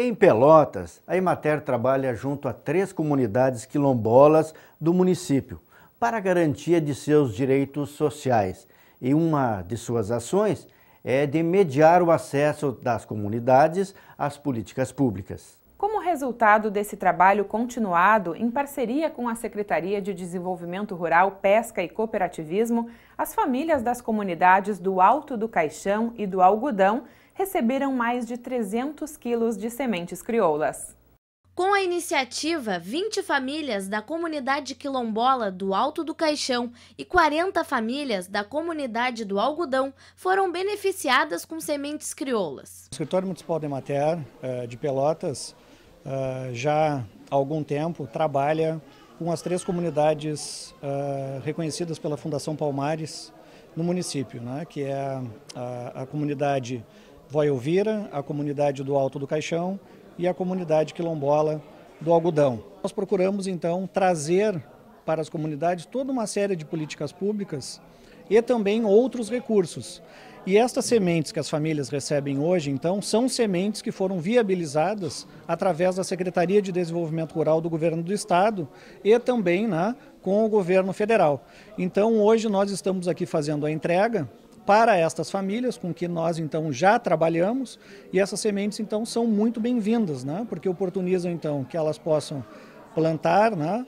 Em Pelotas, a Emater trabalha junto a três comunidades quilombolas do município para garantia de seus direitos sociais. E uma de suas ações é de mediar o acesso das comunidades às políticas públicas. Como resultado desse trabalho continuado, em parceria com a Secretaria de Desenvolvimento Rural, Pesca e Cooperativismo, as famílias das comunidades do Alto do Caixão e do Algodão receberam mais de 300 quilos de sementes crioulas. Com a iniciativa, 20 famílias da comunidade quilombola do Alto do Caixão e 40 famílias da comunidade do Algodão foram beneficiadas com sementes crioulas. O Escritório Municipal de Mater, eh, de Pelotas, eh, já há algum tempo trabalha com as três comunidades eh, reconhecidas pela Fundação Palmares no município, né, que é a, a comunidade Vai Elvira, a comunidade do Alto do Caixão e a comunidade quilombola do Algodão. Nós procuramos então trazer para as comunidades toda uma série de políticas públicas e também outros recursos. E estas sementes que as famílias recebem hoje, então, são sementes que foram viabilizadas através da Secretaria de Desenvolvimento Rural do Governo do Estado e também né, com o Governo Federal. Então, hoje nós estamos aqui fazendo a entrega para estas famílias com que nós então já trabalhamos e essas sementes então são muito bem-vindas, né? porque oportunizam então que elas possam plantar né?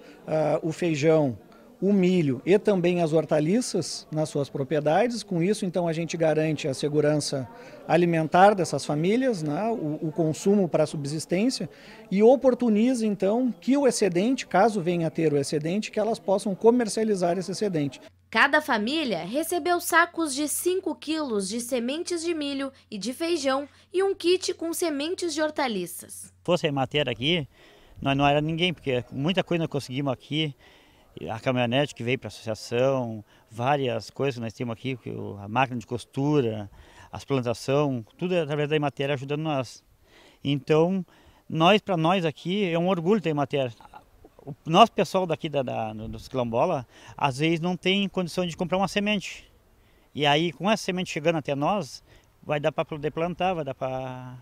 Uh, o feijão, o milho e também as hortaliças nas suas propriedades. Com isso então a gente garante a segurança alimentar dessas famílias, né? o, o consumo para a subsistência e oportuniza então que o excedente, caso venha a ter o excedente, que elas possam comercializar esse excedente. Cada família recebeu sacos de 5 quilos de sementes de milho e de feijão e um kit com sementes de hortaliças. Se fosse remateira aqui, nós não era ninguém, porque muita coisa nós conseguimos aqui. A caminhonete que veio para a associação, várias coisas que nós temos aqui, a máquina de costura, as plantações, tudo é através da Imatéria ajudando nós. Então, nós para nós aqui é um orgulho ter Imatéria o nosso pessoal daqui da, da, dos quilombola, às vezes não tem condição de comprar uma semente. E aí, com essa semente chegando até nós, vai dar para poder plantar, vai dar para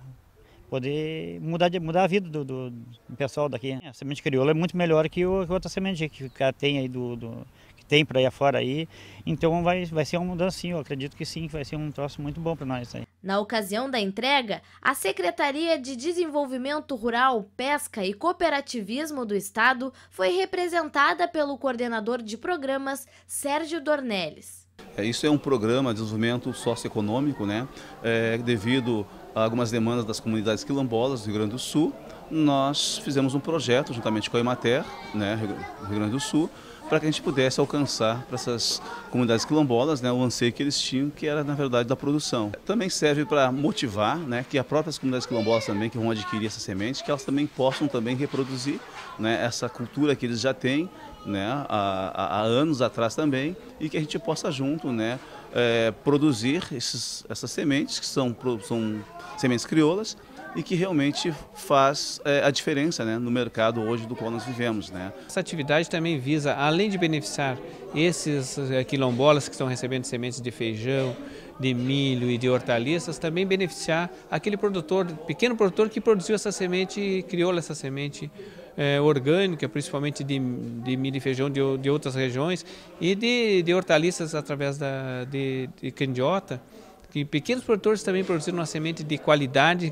poder mudar, mudar a vida do, do, do, pessoal daqui. A semente crioula é muito melhor que, o, que outra semente que tem aí do, do que tem por aí afora aí. Então vai, vai ser uma mudança sim, eu acredito que sim, que vai ser um troço muito bom para nós aí. Na ocasião da entrega, a Secretaria de Desenvolvimento Rural, Pesca e Cooperativismo do Estado foi representada pelo coordenador de programas, Sérgio Dornelles. É, isso é um programa de desenvolvimento socioeconômico, né? É, devido a algumas demandas das comunidades quilombolas do Rio Grande do Sul, nós fizemos um projeto juntamente com a Imater, né, Rio Grande do Sul, para que a gente pudesse alcançar para essas comunidades quilombolas né, o anseio que eles tinham, que era na verdade da produção. Também serve para motivar né, que as próprias comunidades quilombolas também que vão adquirir essa semente, que elas também possam também reproduzir né, essa cultura que eles já têm né, há, há anos atrás também e que a gente possa junto né, é, produzir esses, essas sementes, que são, são sementes crioulas, e que realmente faz é, a diferença né, no mercado hoje do qual nós vivemos. Né. Essa atividade também visa, além de beneficiar esses é, quilombolas que estão recebendo sementes de feijão, de milho e de hortaliças, também beneficiar aquele produtor, pequeno produtor que produziu essa semente e criou essa semente é, orgânica, principalmente de, de milho e feijão de, de outras regiões e de, de hortaliças através da, de, de candiota que pequenos produtores também produziram uma semente de qualidade,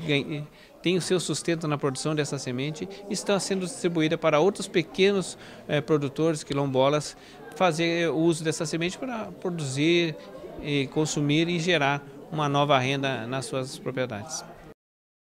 tem o seu sustento na produção dessa semente e está sendo distribuída para outros pequenos eh, produtores quilombolas fazer eh, uso dessa semente para produzir, e consumir e gerar uma nova renda nas suas propriedades.